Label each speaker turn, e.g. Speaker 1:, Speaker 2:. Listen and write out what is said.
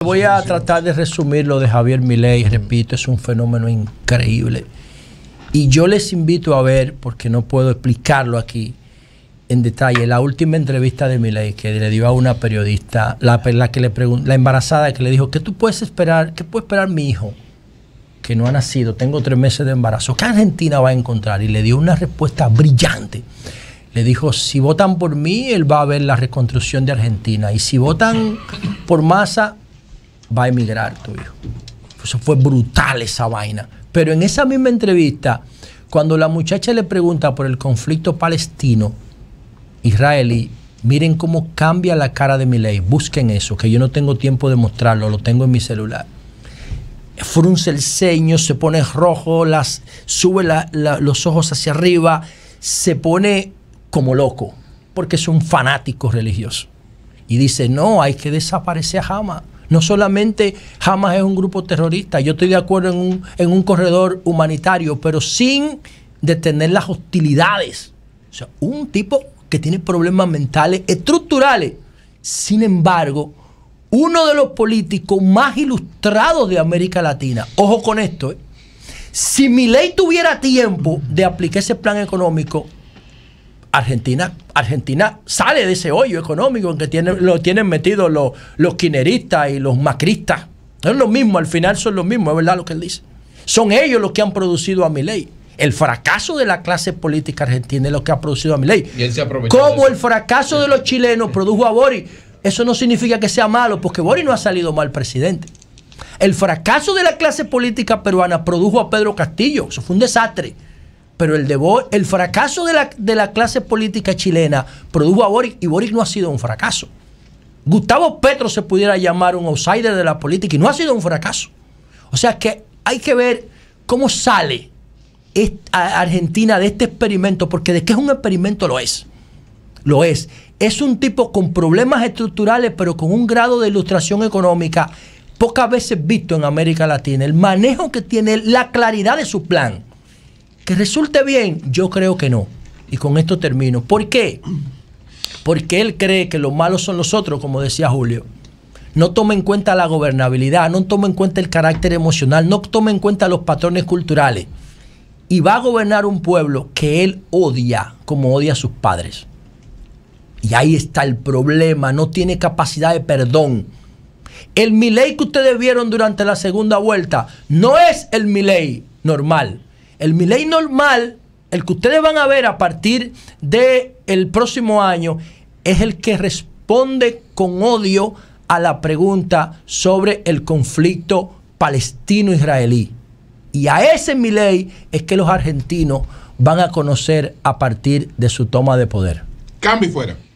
Speaker 1: Voy a tratar de resumir lo de Javier Milei, repito, es un fenómeno increíble. Y yo les invito a ver, porque no puedo explicarlo aquí en detalle, la última entrevista de Milei que le dio a una periodista, la, que le la embarazada que le dijo, ¿qué tú puedes esperar? ¿Qué puede esperar mi hijo? Que no ha nacido, tengo tres meses de embarazo. ¿Qué Argentina va a encontrar? Y le dio una respuesta brillante. Le dijo, si votan por mí, él va a ver la reconstrucción de Argentina. Y si votan por Massa, va a emigrar tu hijo. Eso fue brutal esa vaina. Pero en esa misma entrevista, cuando la muchacha le pregunta por el conflicto palestino, israelí, miren cómo cambia la cara de mi ley. Busquen eso, que yo no tengo tiempo de mostrarlo, lo tengo en mi celular. Frunce el ceño, se pone rojo, las, sube los ojos hacia arriba, se pone como loco, porque es un fanático religioso. Y dice, no, hay que desaparecer a Hamas no solamente jamás es un grupo terrorista, yo estoy de acuerdo en un, corredor humanitario, pero sin detener las hostilidades. O sea, un tipo que tiene problemas mentales estructurales. Sin embargo, uno de los políticos más ilustrados de América Latina, ojo con esto, eh, si mi ley tuviera tiempo de aplicar ese plan económico, Argentina, Argentina sale de ese hoyo económico en que tiene, lo tienen metido los, los quineristas y los macristas. Son lo mismo, al final son lo mismos, es verdad lo que él dice. Son ellos los que han producido a mi ley. El fracaso de la clase política argentina es lo que ha producido a mi ley. Como el fracaso de los chilenos produjo a Boris, eso no significa que sea malo, porque Boris no ha salido mal presidente. El fracaso de la clase política peruana produjo a Pedro Castillo, eso fue un desastre pero el, de el fracaso de la, clase política chilena produjo a Boric y Boric no ha sido un fracaso. Gustavo Petro se pudiera llamar un outsider de la política y no ha sido un fracaso. O sea que hay que ver cómo sale Argentina de este experimento, porque de qué es un experimento lo es. Lo es. Es un tipo con problemas estructurales, pero con un grado de ilustración económica pocas veces visto en América Latina. El manejo que tiene, la claridad de su plan ¿Que resulte bien? Yo creo que no. Y con esto termino. ¿Por qué? Porque él cree que los malos son los otros, como decía Julio. No toma en cuenta la gobernabilidad, no toma en cuenta el carácter emocional, no toma en cuenta los patrones culturales. Y va a gobernar un pueblo que él odia como odia a sus padres. Y ahí está el problema, no tiene capacidad de perdón. El miley que ustedes vieron durante la segunda vuelta no es el miley normal. El Miley normal, el que ustedes van a ver a partir del el próximo año, es el que responde con odio a la pregunta sobre el conflicto palestino-israelí. Y a ese miley es que los argentinos van a conocer a partir de su toma de poder. Cambio fuera.